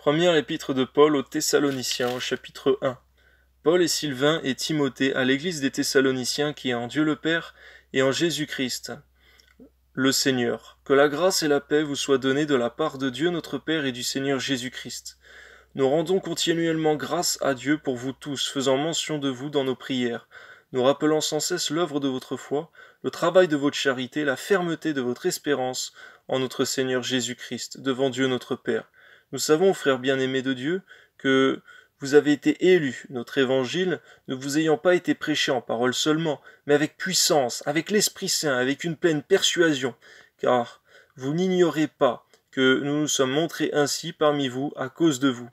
Première épître de Paul aux Thessaloniciens au chapitre 1. Paul et Sylvain et Timothée à l'église des Thessaloniciens qui est en Dieu le Père et en Jésus-Christ le Seigneur. Que la grâce et la paix vous soient données de la part de Dieu notre Père et du Seigneur Jésus-Christ. Nous rendons continuellement grâce à Dieu pour vous tous, faisant mention de vous dans nos prières, nous rappelant sans cesse l'œuvre de votre foi, le travail de votre charité, la fermeté de votre espérance en notre Seigneur Jésus-Christ, devant Dieu notre Père nous savons, frères bien-aimés de Dieu, que vous avez été élus, notre évangile ne vous ayant pas été prêché en parole seulement, mais avec puissance, avec l'Esprit Saint, avec une pleine persuasion, car vous n'ignorez pas que nous nous sommes montrés ainsi parmi vous à cause de vous.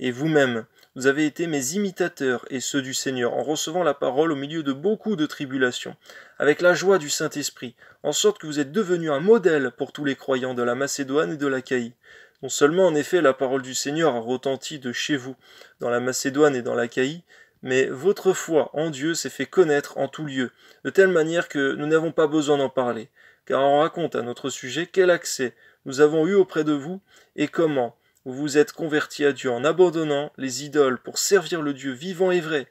Et vous-même, vous avez été mes imitateurs et ceux du Seigneur, en recevant la parole au milieu de beaucoup de tribulations, avec la joie du Saint-Esprit, en sorte que vous êtes devenus un modèle pour tous les croyants de la Macédoine et de l'Achaïe. Non seulement en effet la parole du Seigneur a retenti de chez vous, dans la Macédoine et dans l'Achaïe, mais votre foi en Dieu s'est fait connaître en tout lieu, de telle manière que nous n'avons pas besoin d'en parler, car on raconte à notre sujet quel accès nous avons eu auprès de vous et comment vous vous êtes convertis à Dieu en abandonnant les idoles pour servir le Dieu vivant et vrai,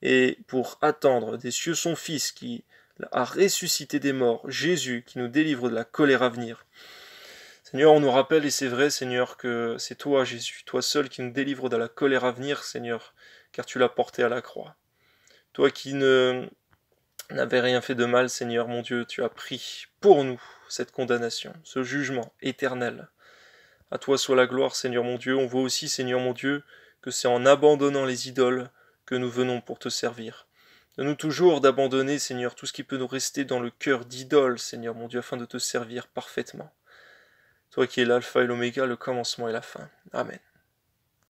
et pour attendre des cieux son Fils qui a ressuscité des morts, Jésus qui nous délivre de la colère à venir. Seigneur, on nous rappelle, et c'est vrai, Seigneur, que c'est toi, Jésus, toi seul qui nous délivre de la colère à venir, Seigneur, car tu l'as porté à la croix. Toi qui ne n'avais rien fait de mal, Seigneur, mon Dieu, tu as pris pour nous cette condamnation, ce jugement éternel. À toi soit la gloire, Seigneur mon Dieu. On voit aussi, Seigneur mon Dieu, que c'est en abandonnant les idoles que nous venons pour te servir. Donne-nous toujours d'abandonner, Seigneur, tout ce qui peut nous rester dans le cœur d'idoles, Seigneur mon Dieu, afin de te servir parfaitement toi qui es l'alpha et l'oméga, le commencement et la fin. Amen.